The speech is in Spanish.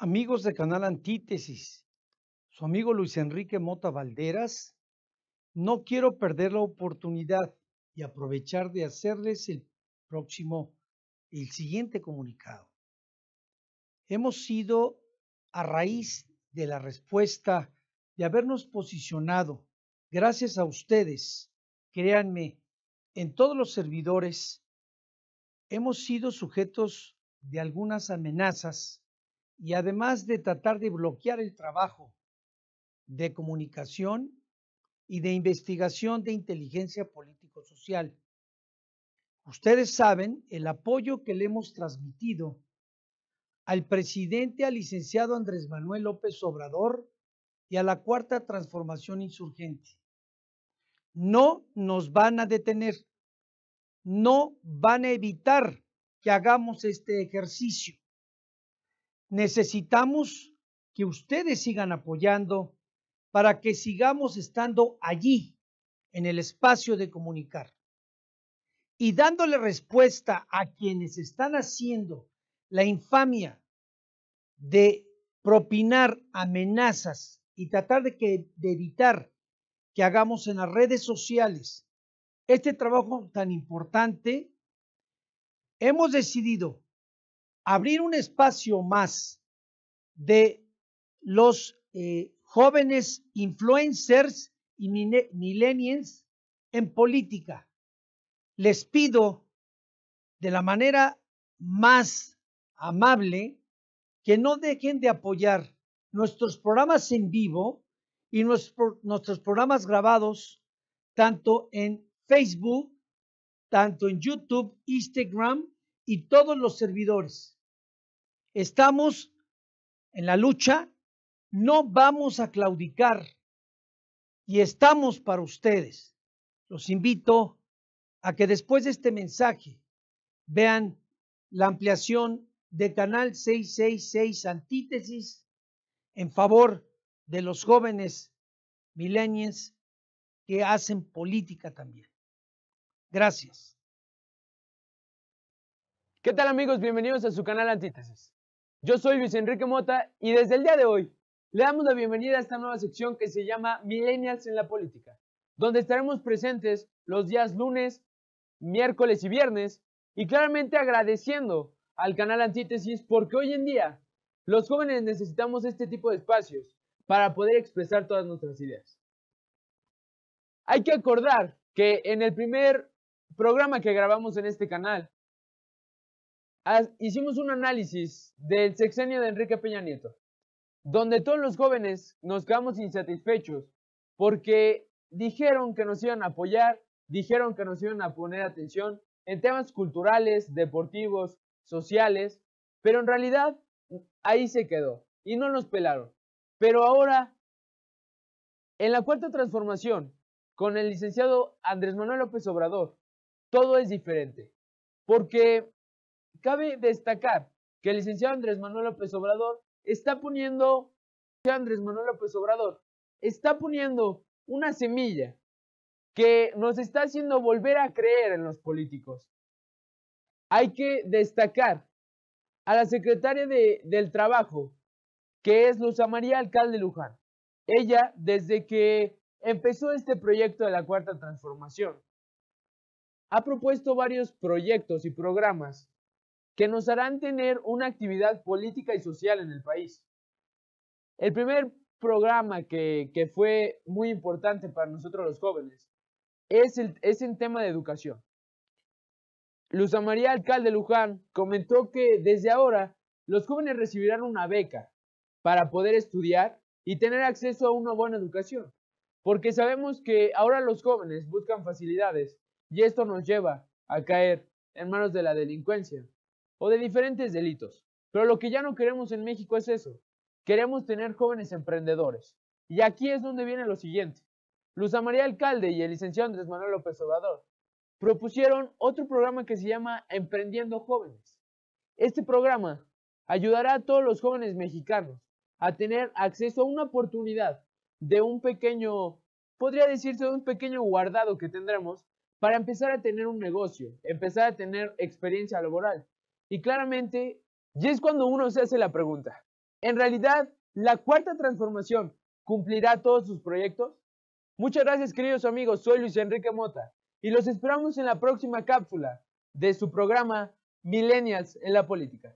Amigos de Canal Antítesis, su amigo Luis Enrique Mota Valderas, no quiero perder la oportunidad y aprovechar de hacerles el próximo, el siguiente comunicado. Hemos sido, a raíz de la respuesta, de habernos posicionado, gracias a ustedes, créanme, en todos los servidores, hemos sido sujetos de algunas amenazas y además de tratar de bloquear el trabajo de comunicación y de investigación de inteligencia político-social. Ustedes saben el apoyo que le hemos transmitido al presidente, al licenciado Andrés Manuel López Obrador y a la cuarta transformación insurgente. No nos van a detener, no van a evitar que hagamos este ejercicio necesitamos que ustedes sigan apoyando para que sigamos estando allí, en el espacio de comunicar, y dándole respuesta a quienes están haciendo la infamia de propinar amenazas y tratar de, evitar que hagamos en las redes sociales este trabajo tan importante, hemos decidido abrir un espacio más de los eh, jóvenes influencers y millennials en política. Les pido de la manera más amable que no dejen de apoyar nuestros programas en vivo y nuestros programas grabados tanto en Facebook, tanto en YouTube, Instagram y todos los servidores estamos en la lucha, no vamos a claudicar y estamos para ustedes. Los invito a que después de este mensaje vean la ampliación de Canal 666 Antítesis en favor de los jóvenes milenios que hacen política también. Gracias. ¿Qué tal amigos? Bienvenidos a su canal Antítesis. Yo soy Luis Enrique Mota y desde el día de hoy le damos la bienvenida a esta nueva sección que se llama Millennials en la Política, donde estaremos presentes los días lunes, miércoles y viernes y claramente agradeciendo al canal Antítesis porque hoy en día los jóvenes necesitamos este tipo de espacios para poder expresar todas nuestras ideas. Hay que acordar que en el primer programa que grabamos en este canal hicimos un análisis del sexenio de Enrique Peña Nieto, donde todos los jóvenes nos quedamos insatisfechos porque dijeron que nos iban a apoyar, dijeron que nos iban a poner atención en temas culturales, deportivos, sociales, pero en realidad ahí se quedó y no nos pelaron. Pero ahora, en la cuarta transformación, con el licenciado Andrés Manuel López Obrador, todo es diferente, porque Cabe destacar que el licenciado Andrés Manuel López Obrador está poniendo, Andrés Manuel López Obrador, está poniendo una semilla que nos está haciendo volver a creer en los políticos. Hay que destacar a la secretaria del Trabajo, que es Luz María Alcalde Luján. Ella, desde que empezó este proyecto de la Cuarta Transformación, ha propuesto varios proyectos y programas que nos harán tener una actividad política y social en el país. El primer programa que, que fue muy importante para nosotros los jóvenes es, el, tema de educación. Luz María Alcalde Luján comentó que desde ahora los jóvenes recibirán una beca para poder estudiar y tener acceso a una buena educación, porque sabemos que ahora los jóvenes buscan facilidades y esto nos lleva a caer en manos de la delincuencia o de diferentes delitos. Pero lo que ya no queremos en México es eso. Queremos tener jóvenes emprendedores. Y aquí es donde viene lo siguiente. Luisa María Alcalde y el licenciado Andrés Manuel López Obrador propusieron otro programa que se llama Emprendiendo Jóvenes. Este programa ayudará a todos los jóvenes mexicanos a tener acceso a una oportunidad de un pequeño, podría decirse de un pequeño guardado que tendremos para empezar a tener un negocio, empezar a tener experiencia laboral y claramente, ya es cuando uno se hace la pregunta, ¿en realidad la cuarta transformación cumplirá todos sus proyectos? Muchas gracias queridos amigos, soy Luis Enrique Mota y los esperamos en la próxima cápsula de su programa Millennials en la Política.